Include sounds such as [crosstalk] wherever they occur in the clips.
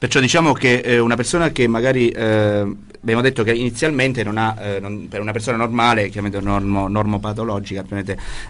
Perciò diciamo che eh, una persona che magari, eh, abbiamo detto che inizialmente non ha, eh, non, per una persona normale, chiaramente normo, normopatologica,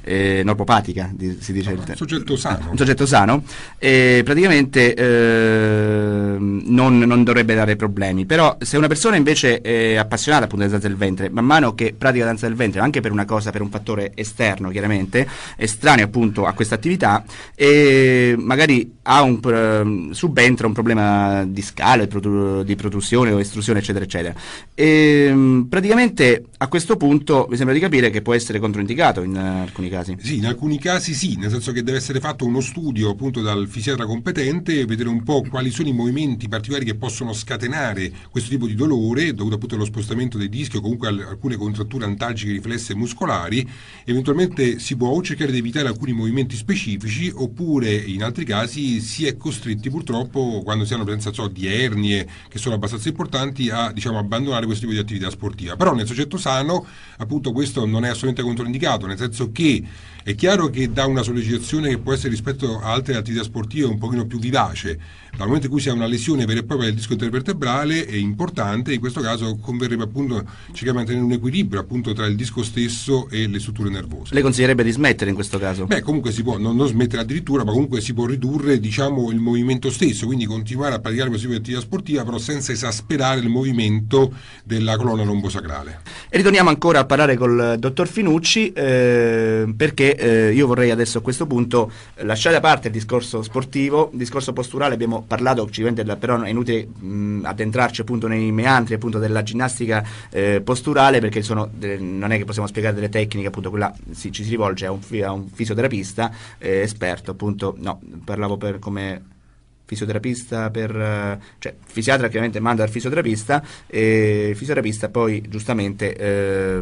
eh, normopatica, di, si dice. Allora, il, soggetto sano. Un soggetto sano, eh, praticamente eh, non, non, dovrebbe dare problemi. Però se una persona invece è appassionata appunto di danza del ventre, man mano che pratica danza del ventre, anche per una cosa, per un fattore esterno chiaramente, estraneo appunto a questa attività, e magari ha un ehm, subentro un problema di scala, di protrusione o estrusione, eccetera, eccetera. E, ehm, praticamente a questo punto mi sembra di capire che può essere controindicato in alcuni casi. Sì, in alcuni casi sì, nel senso che deve essere fatto uno studio appunto dal fisiatra competente, vedere un po' quali sono i movimenti particolari che possono scatenare questo tipo di dolore, dovuto appunto allo spostamento dei dischi o comunque a alcune contratture antalgiche riflesse muscolari, eventualmente si può o cercare di evitare alcuni movimenti specifici oppure in altri casi si è costretti purtroppo quando si hanno presenza so, di ernie che sono abbastanza importanti a diciamo, abbandonare questo tipo di attività sportiva. Però nel soggetto sano appunto questo non è assolutamente controindicato, nel senso che è chiaro che da una sollecitazione che può essere rispetto a altre attività sportive un pochino più vivace, dal momento in cui si ha una lesione vera e propria del disco intervertebrale è importante, in questo caso converrebbe appunto cercare di mantenere un equilibrio appunto tra il disco stesso e le strutture nervose. Le consiglierebbe di smettere in questo caso? Beh, comunque si può, non, non smettere addirittura, ma comunque si può ridurre diciamo il movimento stesso, quindi continuare a praticare praticare qualsiasi attività sportiva, però senza esasperare il movimento della colonna lombosacrale. E ritorniamo ancora a parlare col eh, dottor Finucci, eh, perché eh, io vorrei adesso a questo punto eh, lasciare da parte il discorso sportivo, il discorso posturale abbiamo parlato, però è inutile mh, addentrarci appunto nei meandri appunto della ginnastica eh, posturale, perché sono, non è che possiamo spiegare delle tecniche, appunto quella sì, ci si rivolge a un, a un fisioterapista eh, esperto, appunto, no, parlavo per come fisioterapista per... Eh, cioè fisiatra chiaramente manda al fisioterapista e il fisioterapista poi giustamente eh,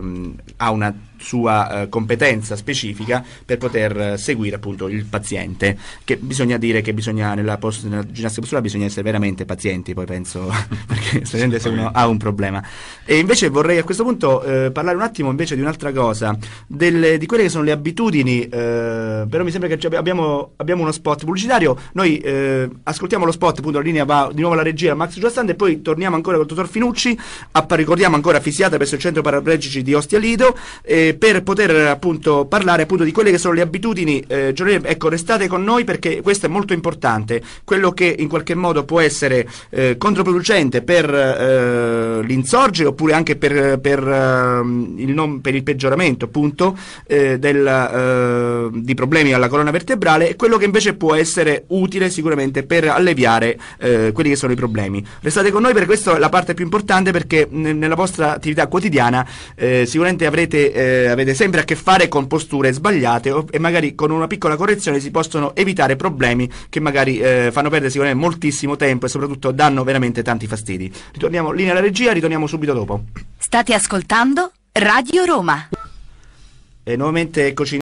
ha una sua eh, competenza specifica per poter eh, seguire appunto il paziente che bisogna dire che bisogna nella, post, nella ginnastica posturale bisogna essere veramente pazienti poi penso [laughs] perché se uno ha un problema e invece vorrei a questo punto eh, parlare un attimo invece di un'altra cosa delle, di quelle che sono le abitudini eh, però mi sembra che abbiamo, abbiamo uno spot pubblicitario noi eh, ascoltiamo lo spot appunto la linea va di nuovo alla regia Max Giostande e poi torniamo ancora con il dottor Finucci a, ricordiamo ancora fisiatra presso il centro paraplegici di Ostia Lido e, per poter appunto parlare appunto di quelle che sono le abitudini eh, giornaliere. Ecco, restate con noi perché questo è molto importante. Quello che in qualche modo può essere eh, controproducente per eh, l'insorgere oppure anche per, per, ehm, il, non, per il, peggioramento appunto eh, del, eh, di problemi alla colonna vertebrale e quello che invece può essere utile sicuramente per alleviare eh, quelli che sono i problemi. Restate con noi perché questa è la parte più importante perché nella vostra attività quotidiana sicuramente avrete eh, avete sempre a che fare con posture sbagliate o, e magari con una piccola correzione si possono evitare problemi che magari eh, fanno perdere sicuramente moltissimo tempo e soprattutto danno veramente tanti fastidi. Ritorniamo linea alla regia, ritorniamo subito dopo. State ascoltando Radio Roma. E nuovamente eccoci